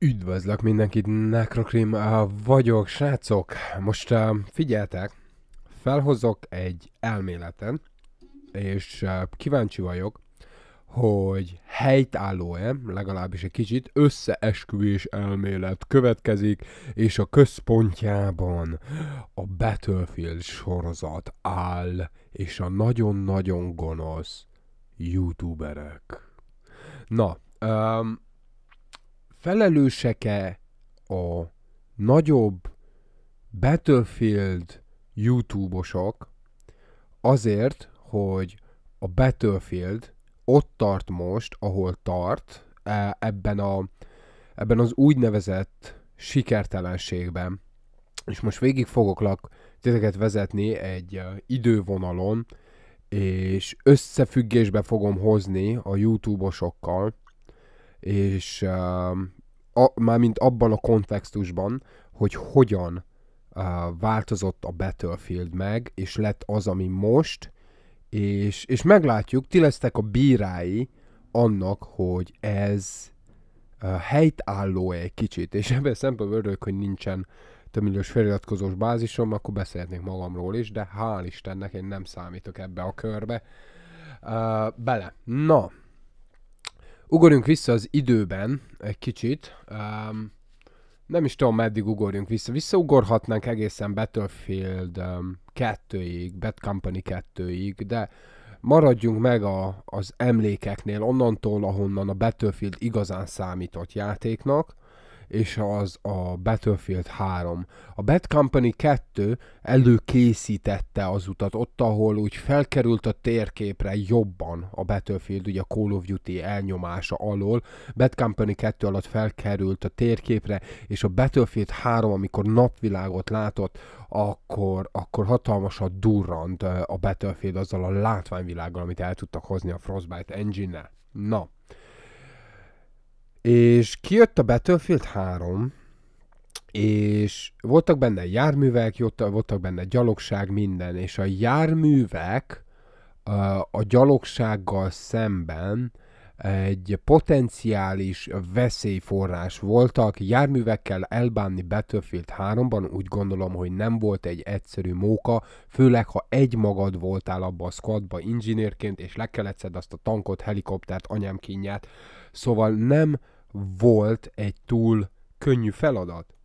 Üdvözlök mindenkit, Necrokrim vagyok, srácok! Most figyeltek, felhozok egy elméleten, és kíváncsi vagyok, hogy helytálló-e, legalábbis egy kicsit, összeesküvés elmélet következik, és a központjában a Battlefield sorozat áll, és a nagyon-nagyon gonosz youtuberek. Na, um, felelősek-e a nagyobb Battlefield YouTube-osok azért, hogy a Battlefield ott tart most, ahol tart, e, ebben, a, ebben az úgynevezett sikertelenségben. És most végig fogoklak titeket vezetni egy e, idővonalon, és összefüggésbe fogom hozni a YouTube-osokkal, és um, a, mármint abban a kontextusban, hogy hogyan uh, változott a Battlefield meg, és lett az, ami most, és, és meglátjuk, ti lesztek a bírái annak, hogy ez uh, helytálló egy kicsit, és ebben szempontból örülök, hogy nincsen több milliós feliratkozós bázisom, akkor beszélhetnék magamról is, de hál' Istennek én nem számítok ebbe a körbe. Uh, bele. Na, Ugorjunk vissza az időben egy kicsit. Um, nem is tudom, meddig ugorjunk vissza. Visszaugorhatnánk egészen Battlefield 2-ig, Bad Company 2-ig, de maradjunk meg a, az emlékeknél, onnantól, ahonnan a Battlefield igazán számított játéknak és az a Battlefield 3. A Bad Company 2 előkészítette az utat ott, ahol úgy felkerült a térképre jobban a Battlefield, ugye a Call of Duty elnyomása alól. Bad Company 2 alatt felkerült a térképre, és a Battlefield 3, amikor napvilágot látott, akkor, akkor hatalmasat durrant a Battlefield azzal a látványvilággal, amit el tudtak hozni a Frostbite engine-nel. Na, és kijött a Battlefield 3, és voltak benne járművek, voltak benne gyalogság, minden, és a járművek a gyalogsággal szemben egy potenciális veszélyforrás voltak. Járművekkel elbánni Battlefield 3-ban úgy gondolom, hogy nem volt egy egyszerű móka, főleg ha egy magad voltál abba a squadba inzsinérként, és lekeletszed azt a tankot, helikoptert, anyám kínját. Szóval nem volt egy túl könnyű feladat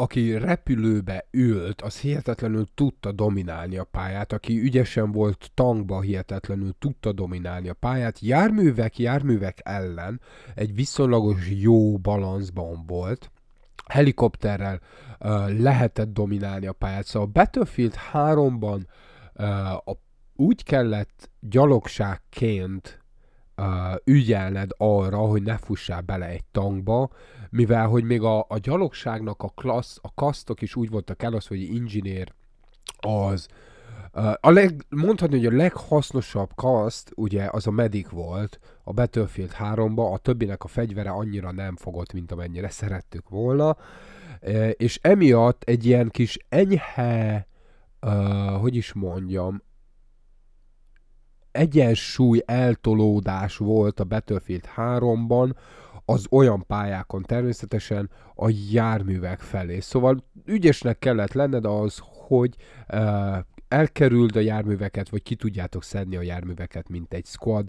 aki repülőbe ült, az hihetetlenül tudta dominálni a pályát, aki ügyesen volt tankba, hihetetlenül tudta dominálni a pályát. Járművek, járművek ellen egy viszonylagos jó balanszban volt, helikopterrel uh, lehetett dominálni a pályát. Szóval a Battlefield 3-ban uh, a, úgy kellett gyalogságként ügyelned arra, hogy ne fussál bele egy tankba, mivel hogy még a, a gyalogságnak a klassz, a kasztok is úgy voltak el az, hogy engineer az, a leg, mondhatni, hogy a leghasznosabb kaszt ugye az a medik volt a Battlefield 3-ba, a többinek a fegyvere annyira nem fogott, mint amennyire szerettük volna, és emiatt egy ilyen kis enyhe, uh, hogy is mondjam, egyensúly eltolódás volt a Battlefield 3-ban, az olyan pályákon természetesen a járművek felé. Szóval ügyesnek kellett lenned az, hogy e, elkerüld a járműveket, vagy ki tudjátok szedni a járműveket, mint egy squad.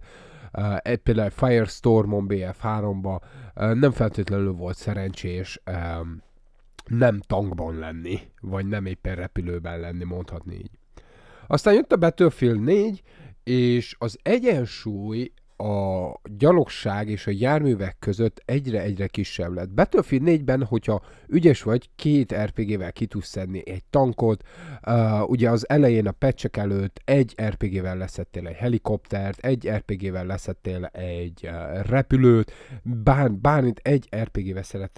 E, egy, például Firestormon BF3-ba e, eh, nem feltétlenül volt szerencsés e, nem tankban lenni, vagy nem éppen repülőben lenni, mondhatni így. Aztán jött a Battlefield 4, és az egyensúly a gyalogság és a járművek között egyre-egyre kisebb lett. Battlefield 4-ben, hogyha ügyes vagy, két RPG-vel ki tudsz szedni egy tankot, uh, ugye az elején a pecsek előtt egy RPG-vel leszettél egy helikoptert, egy RPG-vel leszettél egy uh, repülőt, bár, bármint egy RPG-vel szeret,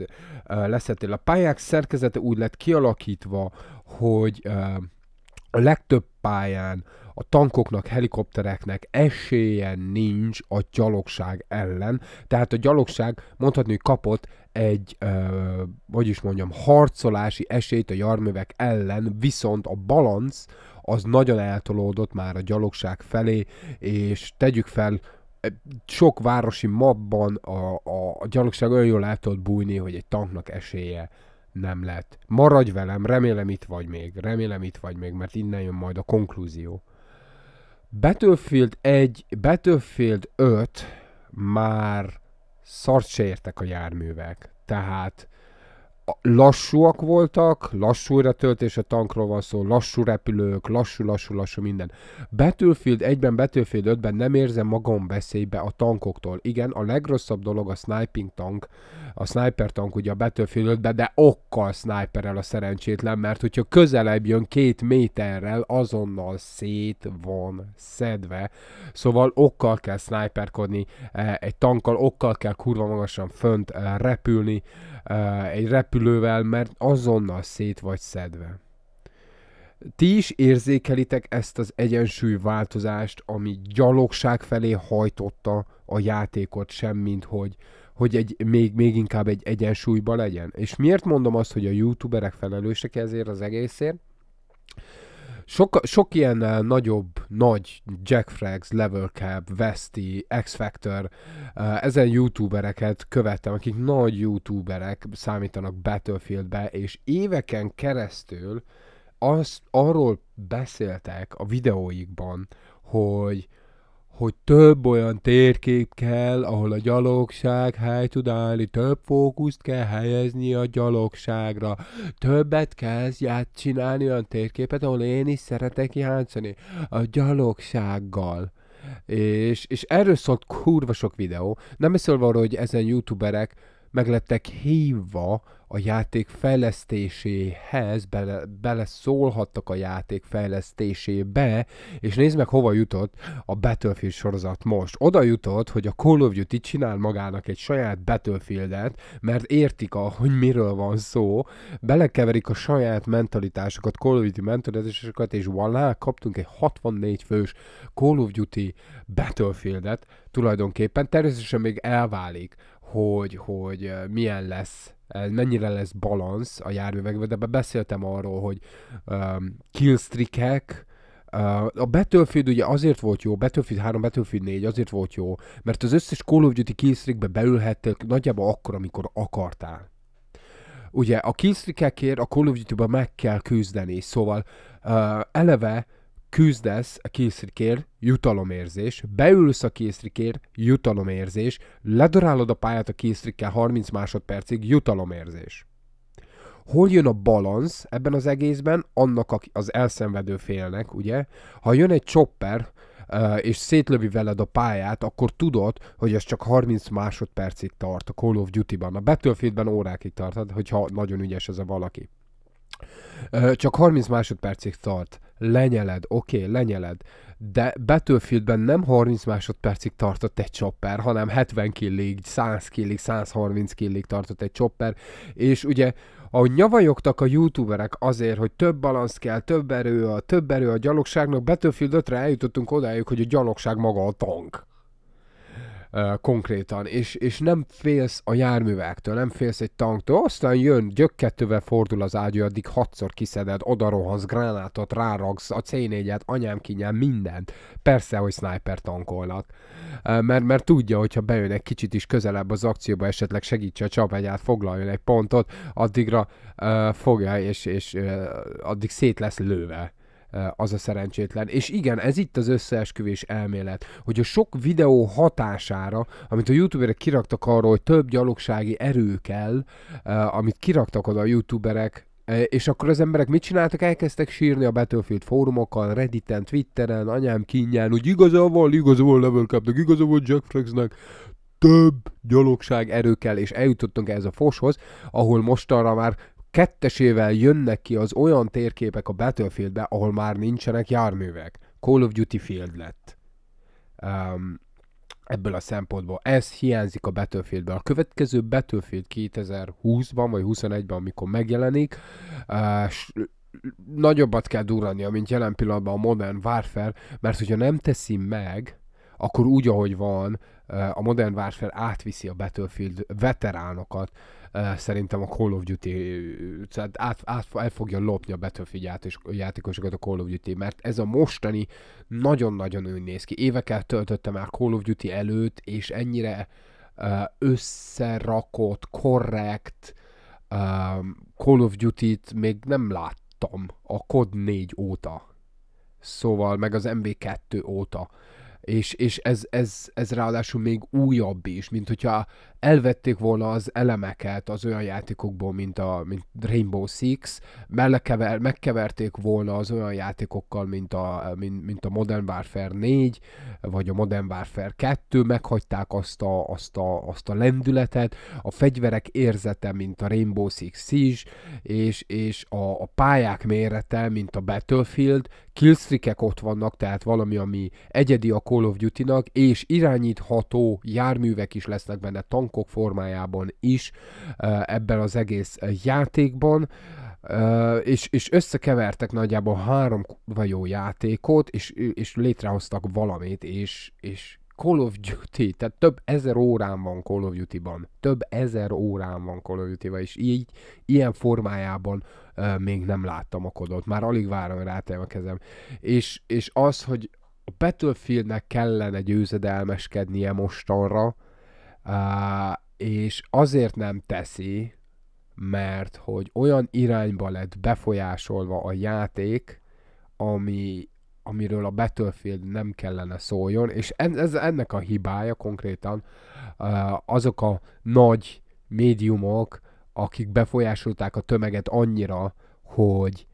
uh, leszettél. A pályák szerkezete úgy lett kialakítva, hogy uh, a legtöbb pályán a tankoknak, helikoptereknek esélye nincs a gyalogság ellen. Tehát a gyalogság mondhatni, hogy kapott egy, vagy is mondjam, harcolási esélyt a járművek ellen, viszont a balanc az nagyon eltolódott már a gyalogság felé, és tegyük fel, sok városi mapban a, a, a gyalogság olyan jól el tudott bújni, hogy egy tanknak esélye nem lett. Maradj velem, remélem itt vagy még, remélem itt vagy még, mert innen jön majd a konklúzió. Battlefield 1, Battlefield 5 már szart se értek a járművek. Tehát lassúak voltak, lassú töltés a tankról van szó, lassú repülők, lassú, lassú, lassú minden. Battlefield 1-ben, Battlefield 5-ben nem érzem magam veszélybe a tankoktól. Igen, a legrosszabb dolog a sniping tank, a sniper tank ugye a Battlefield 5-ben, de okkal sniperel a szerencsétlen, mert hogyha közelebb jön két méterrel, azonnal szét van szedve. Szóval okkal kell sniperkodni, eh, egy tankkal okkal kell kurva magasan fönt eh, repülni, egy repülővel, mert azonnal szét vagy szedve. Ti is érzékelitek ezt az egyensúly változást, ami gyalogság felé hajtotta a játékot, semmint hogy, hogy egy, még, még inkább egy egyensúlyba legyen. És miért mondom azt, hogy a youtuberek felelősek ezért az egészért? Sok, sok ilyen uh, nagyobb, nagy Jack Frags, Level Cap, Vesti, X-Factor, uh, eh, ezen youtubereket követtem, akik nagy youtuberek számítanak Battlefieldbe, és éveken keresztül azt, arról beszéltek a videóikban, hogy hogy több olyan térkép kell, ahol a gyalogság hely tud állni, több fókuszt kell helyezni a gyalogságra, többet kell ját csinálni olyan térképet, ahol én is szeretek játszani, a gyalogsággal. És, és erről szólt kurva sok videó, nem beszélve arról, hogy ezen youtuberek meglettek hívva a játék fejlesztéséhez, bele, beleszólhattak a játék fejlesztésébe, és nézd meg, hova jutott a Battlefield sorozat most. Oda jutott, hogy a Call of Duty csinál magának egy saját Battlefieldet, mert értik, a, hogy miről van szó, belekeverik a saját mentalitásokat, Call of Duty mentalitásokat, és voilà, kaptunk egy 64 fős Call of Duty Battlefieldet tulajdonképpen. Természetesen még elválik hogy, hogy milyen lesz, mennyire lesz balansz a járművekben, de beszéltem arról, hogy um, killstreakek, a Battlefield ugye azért volt jó, Battlefield 3, Battlefield 4 azért volt jó, mert az összes Call of Duty killstreakbe beülhettek nagyjából akkor, amikor akartál. Ugye a killstreakekért a Call of Duty-ban meg kell küzdeni, szóval uh, eleve küzdesz a készrikért, jutalomérzés, beülsz a készrikért, jutalomérzés, ledorálod a pályát a készrikkel 30 másodpercig, jutalomérzés. Hol jön a balansz ebben az egészben? Annak az elszenvedő félnek, ugye? Ha jön egy chopper, eh, és szétlövi veled a pályát, akkor tudod, hogy ez csak 30 másodpercig tart a Call of Duty-ban. A Battlefieldben órákig tartad, hogyha nagyon ügyes ez a valaki. Eh, csak 30 másodpercig tart lenyeled, oké, okay, lenyeled, de Battlefieldben nem 30 másodpercig tartott egy chopper, hanem 70 killig, 100 killig, 130 killig tartott egy chopper, és ugye ahogy nyavajogtak a youtuberek azért, hogy több balansz kell, több erő, a több erő a gyalogságnak, Battlefield 5-re eljutottunk odájuk, hogy a gyalogság maga a tank uh, konkrétan, és, és nem félsz a járművektől, nem félsz egy tanktól, aztán jön, gyökkettővel fordul az ágyú, addig hatszor kiszeded, odarohansz, gránátot, ráragsz, a C4-et, anyám kinyel, mindent. Persze, hogy sniper tankolnak, uh, mert, mert tudja, hogyha bejön egy kicsit is közelebb az akcióba, esetleg segítse a csapágyát, foglaljon egy pontot, addigra uh, fogja, és, és uh, addig szét lesz lőve az a szerencsétlen. És igen, ez itt az összeesküvés elmélet, hogy a sok videó hatására, amit a youtuberek kiraktak arról, hogy több gyalogsági erő kell, amit kiraktak oda a youtuberek, és akkor az emberek mit csináltak? Elkezdtek sírni a Battlefield fórumokon, Redditen, Twitteren, anyám kínján, hogy igazából, van, igaza van Level Capnek, igaza van Jack Flexnek, több gyalogság erő kell, és eljutottunk ehhez a foshoz, ahol mostanra már Kettesével jönnek ki az olyan térképek a Battlefieldbe, ahol már nincsenek járművek. Call of Duty Field lett. Um, ebből a szempontból. Ez hiányzik a battlefield A következő Battlefield 2020-ban vagy 21-ben, amikor megjelenik, uh, nagyobbat kell durrania, mint jelen pillanatban a Modern Warfare, mert hogyha nem teszi meg, akkor úgy, ahogy van, eh, a Modern Warfare átviszi a Battlefield veteránokat szerintem a Call of Duty tehát át, át, el fogja lopni a Battlefield játékos, játékosokat a Call of Duty, mert ez a mostani nagyon-nagyon úgy néz ki. Évekkel töltöttem már Call of Duty előtt, és ennyire összerakott, korrekt Call of Duty-t még nem láttam a COD 4 óta. Szóval, meg az MV2 óta és, és ez, ez, ez ráadásul még újabb is, mint hogyha elvették volna az elemeket az olyan játékokból, mint a mint Rainbow Six, mellekever, megkeverték volna az olyan játékokkal, mint a, mint, mint a Modern Warfare 4, vagy a Modern Warfare 2, meghagyták azt a, azt a, azt a lendületet, a fegyverek érzete, mint a Rainbow Six Siege, és, és a, a pályák mérete, mint a Battlefield, killstreak ott vannak, tehát valami, ami egyedi a Call of Duty-nak, és irányítható járművek is lesznek benne, tankok formájában is ebben az egész játékban. Uh, és, és összekevertek nagyjából három vagy jó játékot, és, és létrehoztak valamit, és, és Call of Duty, tehát több ezer órán van Call of Duty-ban. Több ezer órán van Call of Duty-ban, és így, ilyen formájában uh, még nem láttam a kodot. Már alig várom, hogy ráteljem a kezem. És, és az, hogy a Battlefieldnek kellene győzedelmeskednie mostanra, uh, és azért nem teszi, mert hogy olyan irányba lett befolyásolva a játék, ami amiről a Battlefield nem kellene szóljon, és ez ennek a hibája konkrétan azok a nagy médiumok, akik befolyásolták a tömeget annyira, hogy,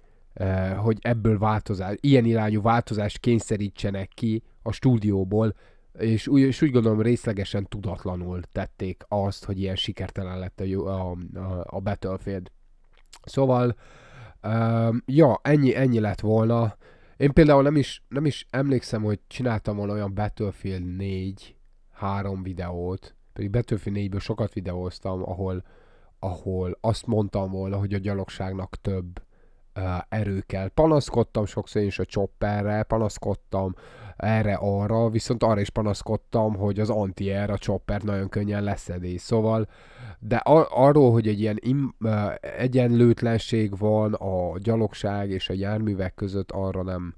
hogy ebből változás, ilyen irányú változást kényszerítsenek ki a stúdióból, és úgy, és úgy gondolom részlegesen tudatlanul tették azt, hogy ilyen sikertelen lett a, a, a Battlefield. Szóval, ja, ennyi, ennyi lett volna. Én például nem is, nem is emlékszem, hogy csináltam volna olyan Battlefield 4 három videót, pedig Battlefield 4-ből sokat videóztam, ahol, ahol azt mondtam volna, hogy a gyalogságnak több erőkkel. Panaszkodtam sokszor is a chopperre, panaszkodtam erre-arra, viszont arra is panaszkodtam, hogy az anti a chopper nagyon könnyen leszedi. Szóval, de ar- arról, hogy egy ilyen im- egyenlőtlenség van a gyalogság és a járművek között, arra nem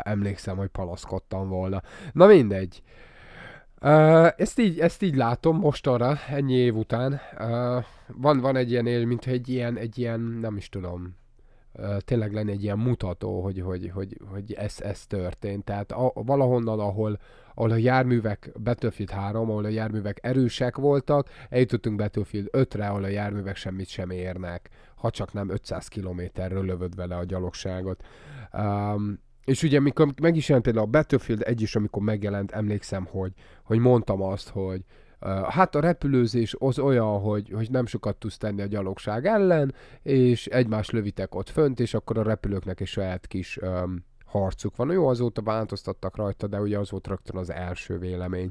emlékszem, hogy panaszkodtam volna. Na mindegy. Ezt így, ezt így látom mostanra, ennyi év után. Van, van egy ilyen él, mint egy ilyen, egy ilyen, nem is tudom, tényleg lenni egy ilyen mutató, hogy, hogy, hogy, hogy ez, ez történt. Tehát a, valahonnan, ahol, ahol a járművek Battlefield 3, ahol a járművek erősek voltak, eljutottunk Battlefield 5-re, ahol a járművek semmit sem érnek, ha csak nem 500 kilométerről lövöd vele a gyalogságot. Um, és ugye mikor meg is jelent például a Battlefield 1 is, amikor megjelent, emlékszem, hogy, hogy mondtam azt, hogy Hát a repülőzés az olyan, hogy, hogy nem sokat tudsz tenni a gyalogság ellen, és egymás lövitek ott fönt, és akkor a repülőknek is saját kis um, harcuk van. Jó, azóta változtattak rajta, de ugye az volt rögtön az első vélemény.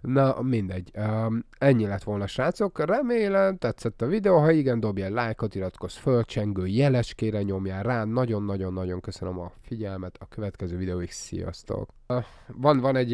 Na, mindegy. Um, ennyi lett volna, srácok. Remélem tetszett a videó. Ha igen, egy lájkot, iratkozz föl, csengő jeleskére nyomjál rá. Nagyon-nagyon-nagyon köszönöm a figyelmet. A következő videóig sziasztok. Uh, van, van egy